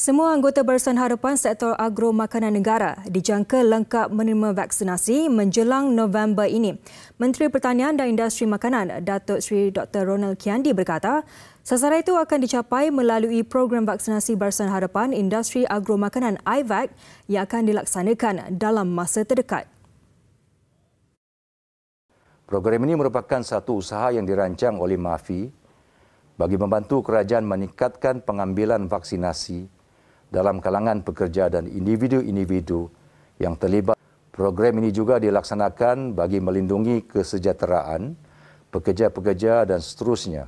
Semua anggota Barisan Harapan Sektor Agro Makanan Negara dijangka lengkap menerima vaksinasi menjelang November ini. Menteri Pertanian dan Industri Makanan, Datuk Sri Dr. Ronald Kiandi berkata, sasaran itu akan dicapai melalui program vaksinasi Barisan Harapan Industri Agro Makanan IVAC yang akan dilaksanakan dalam masa terdekat. Program ini merupakan satu usaha yang dirancang oleh MAFI bagi membantu kerajaan meningkatkan pengambilan vaksinasi dalam kalangan pekerja dan individu-individu yang terlibat. Program ini juga dilaksanakan bagi melindungi kesejahteraan pekerja-pekerja dan seterusnya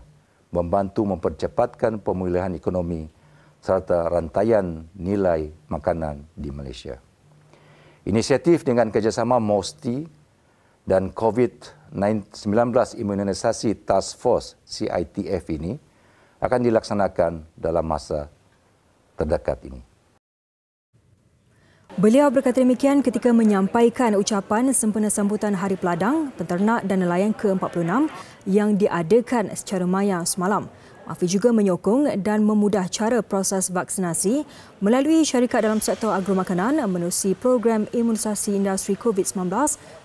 membantu mempercepatkan pemulihan ekonomi serta rantaian nilai makanan di Malaysia. Inisiatif dengan kerjasama MOSTI dan COVID-19 Imunisasi Task Force CITF ini akan dilaksanakan dalam masa terdekat ini. Beliau berkata demikian ketika menyampaikan ucapan sempena sambutan Hari Peladang, Penternak dan Nelayan ke-46 yang diadakan secara maya semalam. Mahfi juga menyokong dan memudah cara proses vaksinasi melalui syarikat dalam sektor agromakanan menerusi program imunisasi industri COVID-19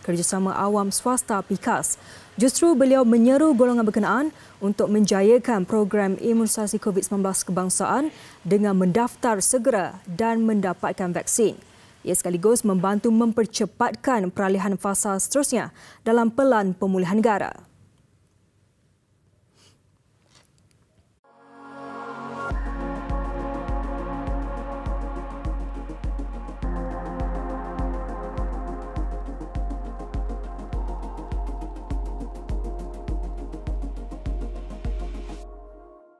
kerjasama awam swasta PIKAS. Justru beliau menyeru golongan berkenaan untuk menjayakan program imunisasi COVID-19 kebangsaan dengan mendaftar segera dan mendapatkan vaksin. Ia sekaligus membantu mempercepatkan peralihan fasa seterusnya dalam pelan pemulihan negara.